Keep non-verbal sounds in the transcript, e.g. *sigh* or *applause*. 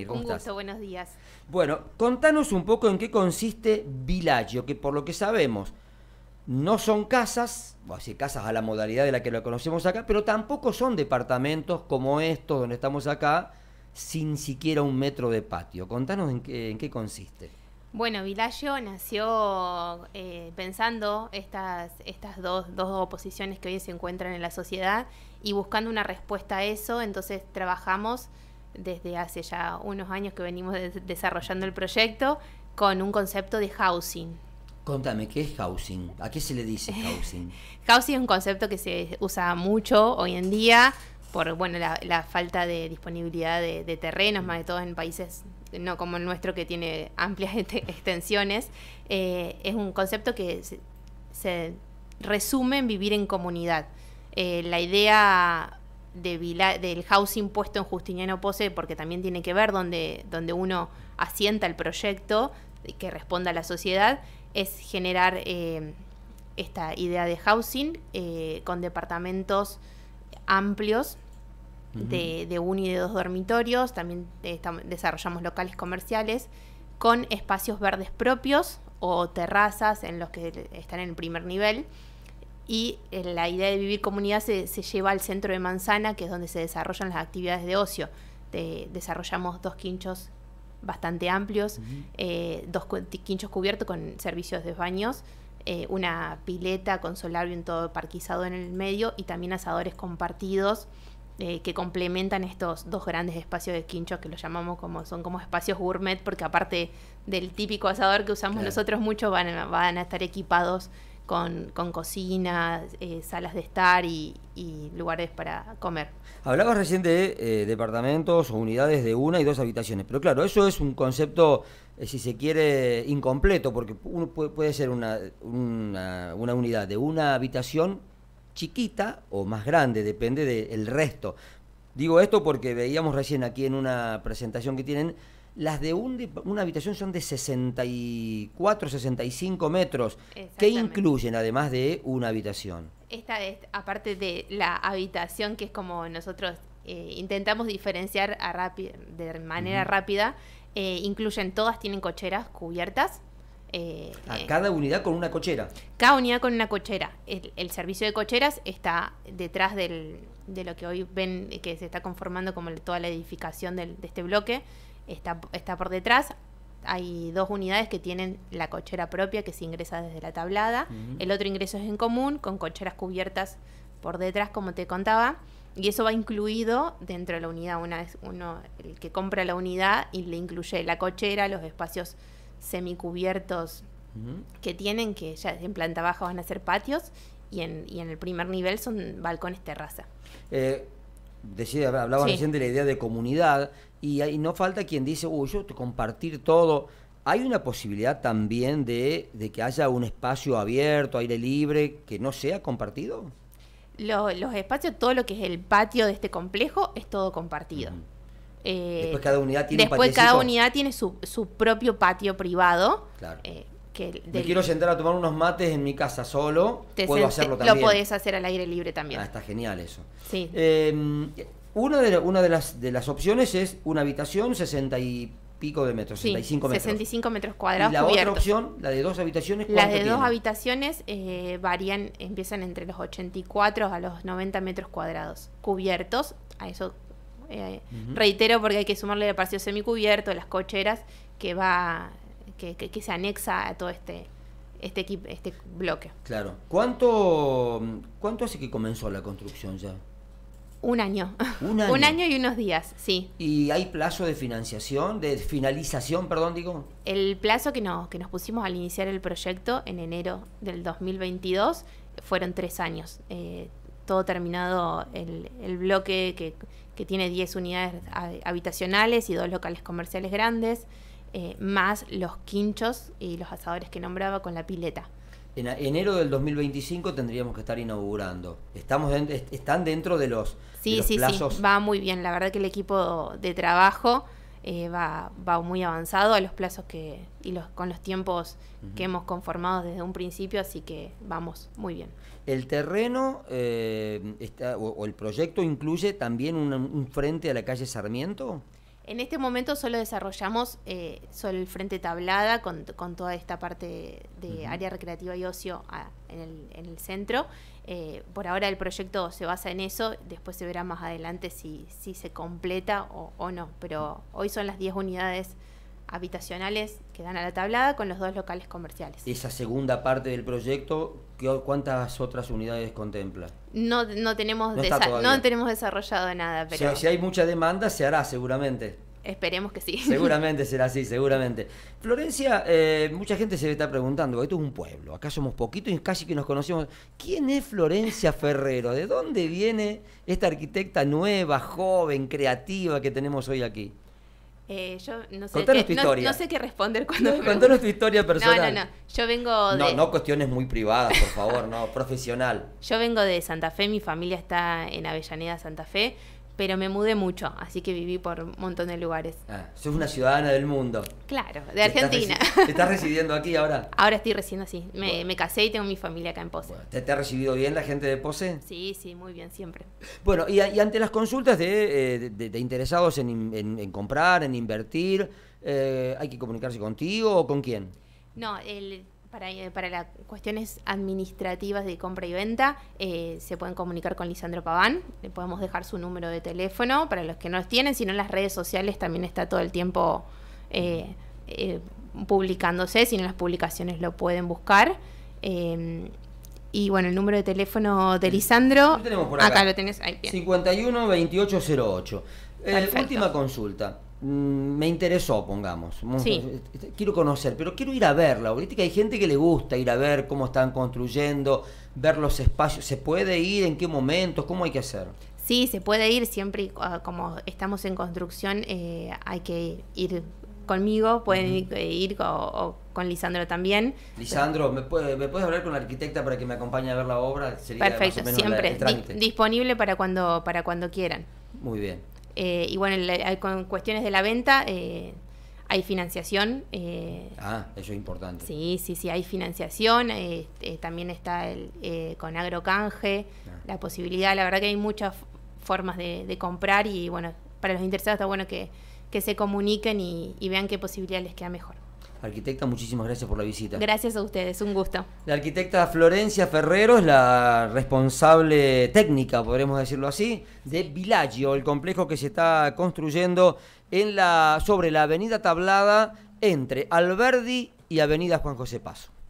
un gusto, buenos días. Bueno, contanos un poco en qué consiste Villaggio, que por lo que sabemos no son casas, o así casas a la modalidad de la que lo conocemos acá, pero tampoco son departamentos como estos donde estamos acá, sin siquiera un metro de patio. Contanos en qué, consiste. Bueno, Villaggio nació eh, pensando estas, estas dos, dos, oposiciones que hoy se encuentran en la sociedad y buscando una respuesta a eso, entonces trabajamos desde hace ya unos años que venimos desarrollando el proyecto con un concepto de housing. Contame, ¿qué es housing? ¿A qué se le dice *laughs* housing? housing es un concepto que se usa mucho hoy en día por bueno la, falta de disponibilidad de, terrenos, más de todo en países no como el nuestro que tiene amplias *laughs* extensiones. Eh, es un concepto que se, resume en vivir en comunidad. Eh, la idea del housing puesto en Justiniano Pose, porque también tiene que ver donde, uno asienta el proyecto que responda a la sociedad, es generar eh, esta idea de housing eh, con departamentos amplios de, de, un y de dos dormitorios, también eh, desarrollamos locales comerciales con espacios verdes propios o terrazas en los que están en el primer nivel y eh, la idea de vivir comunidad se, lleva al centro de Manzana, que es donde se desarrollan las actividades de ocio. desarrollamos dos quinchos bastante amplios, eh, dos quinchos cubiertos con servicios de baños, eh, una pileta con solar bien todo parquizado en el medio y también asadores compartidos que complementan estos dos grandes espacios de quinchos que los llamamos como son como espacios gourmet porque aparte del típico asador que usamos nosotros mucho van a estar equipados con, cocina, cocinas, eh, salas de estar y, lugares para comer. Hablabas recién de eh, departamentos o unidades de una y dos habitaciones, pero claro, eso es un concepto, eh, si se quiere, incompleto, porque uno puede, ser una, unidad de una habitación chiquita o más grande, depende del resto. Digo esto porque veíamos recién aquí en una presentación que tienen las de una habitación son de 64, 65 metros, ¿Qué incluyen además de una habitación. Esta es, aparte de la habitación, que es como nosotros eh, intentamos diferenciar de manera rápida, eh, incluyen todas, tienen cocheras cubiertas. Eh, a ah, cada unidad con una cochera. Cada unidad con una cochera. El, servicio de cocheras está detrás de lo que hoy ven que se está conformando como toda la edificación de este bloque, está, por detrás. Hay dos unidades que tienen la cochera propia que se ingresa desde la tablada. El otro ingreso es en común, con cocheras cubiertas por detrás, como te contaba. Y eso va incluido dentro de la unidad. Una es uno, el que compra la unidad y le incluye la cochera, los espacios semicubiertos que tienen, que ya en planta baja van a ser patios, y en, el primer nivel son balcones terraza. Eh, decía, recién de la idea de comunidad, y, no falta quien dice, uy, yo compartir todo. Hay una posibilidad también de, que haya un espacio abierto, aire libre, que no sea compartido. los espacios, todo lo que es el patio de este complejo, es todo compartido. Eh, después cada unidad tiene, después cada unidad tiene su, propio patio privado. Claro. Eh, me quiero sentar a tomar unos mates en mi casa solo. Puedo hacerlo también. Lo podés hacer al aire libre también. Ah, está genial eso. Sí. Eh, una de, de, las, de las opciones es una habitación 60 y pico de metros, 65 metros. 65 metros cuadrados. la otra opción, la de dos habitaciones. Las de dos habitaciones eh, varían, empiezan entre los 84 a los 90 metros cuadrados cubiertos. A eso eh, reitero porque hay que sumarle el espacio semicubierto, las cocheras, que va que, se anexa a todo este, este, este bloque. Claro. ¿Cuánto, ¿Cuánto hace que comenzó la construcción ya? Un *laughs* año. Un año. y unos días, sí. ¿Y hay plazo de financiación, de finalización, perdón, digo? El plazo que nos, que nos pusimos al iniciar el proyecto en enero del 2022 fueron tres años. Eh, todo terminado el, bloque que, que tiene 10 unidades habitacionales y dos locales comerciales grandes. Eh, más los quinchos y los asadores que nombraba con la pileta. En enero del 2025 tendríamos que estar inaugurando. Estamos están dentro de los, sí, sí, Sí, va muy bien. La verdad que el equipo de trabajo eh, va, va muy avanzado a los plazos que y los con los tiempos que hemos conformado desde un principio, así que vamos muy bien. El terreno eh, o, el proyecto incluye también un, un frente a la calle Sarmiento. En este momento solo desarrollamos eh, el frente tablada con, toda esta parte de área recreativa y ocio ah, en, el, centro. Eh, por ahora el proyecto se basa en eso, después se verá más adelante si, se completa o, o no, pero hoy son las 10 unidades habitacionales que dan a la tablada con los dos locales comerciales. Esa segunda parte del proyecto, ¿cuántas otras unidades contempla? No, no, tenemos, tenemos desarrollado nada. Si, hay mucha demanda, se hará seguramente. Esperemos que sí. Seguramente *laughs* será así, seguramente. Florencia, eh, mucha gente se está preguntando, esto es un pueblo, acá somos poquitos y casi que nos conocemos. ¿Quién es Florencia Ferrero? ¿De dónde viene esta arquitecta nueva, joven, creativa que tenemos hoy aquí? Eh, yo no sé, qué, responder cuando Contanos tu historia personal. No, no, no. Yo vengo de... No, no cuestiones muy privadas, por favor, no, profesional. Yo vengo de Santa Fe, mi familia está en Avellaneda, Santa Fe pero me mudé mucho, así que viví por un montón de lugares. Ah, sos una ciudadana del mundo. Claro, de Argentina. ¿Te estás, residiendo aquí ahora? *laughs* Ahora estoy residiendo así. Me, me, casé y tengo mi familia acá en Pose. ¿te, ha recibido bien la gente de Pose? Sí, sí, muy bien, siempre. Bueno, y, ante las consultas de, eh, interesados en, comprar, en invertir, eh, ¿hay que comunicarse contigo o con quién? No, el para, eh, para las cuestiones administrativas de compra y venta, eh, se pueden comunicar con Lisandro Paván. Le podemos dejar su número de teléfono para los que no los tienen, sino en las redes sociales también está todo el tiempo eh, publicándose, si no las publicaciones lo pueden buscar. y bueno, el número de teléfono de Lisandro. Lo tenemos por acá. acá. lo tenés ahí 51 2808. última consulta. Mm, me interesó, pongamos. Este, quiero conocer, pero quiero ir a verla. la política hay gente que le gusta ir a ver cómo están construyendo, ver los espacios. ¿Se puede ir? ¿En qué momentos? ¿Cómo hay que hacer? Sí, se puede ir siempre, ah, como estamos en construcción, eh, hay que ir conmigo, pueden ir eh, con Lisandro también. Lisandro, ¿me, puede, puedes hablar con la arquitecta para que me acompañe a ver la obra? Sería Perfecto, siempre disponible para cuando, para cuando quieran. Muy bien. Eh, y bueno, con cuestiones de la venta eh, hay financiación. Eh, ah, eso es importante. Sí, sí, sí, hay financiación. Eh, también está el, con agrocanje, ah. la posibilidad. La verdad que hay muchas formas de, comprar y bueno, para los interesados está bueno que, que se comuniquen y vean qué posibilidad les queda mejor. Arquitecta, muchísimas gracias por la visita. Gracias a ustedes, un gusto. La arquitecta Florencia Ferrero es la responsable técnica, podremos decirlo así, de Villaggio, el complejo que se está construyendo en la, sobre la avenida Tablada entre Alberdi y avenida Juan José Paso.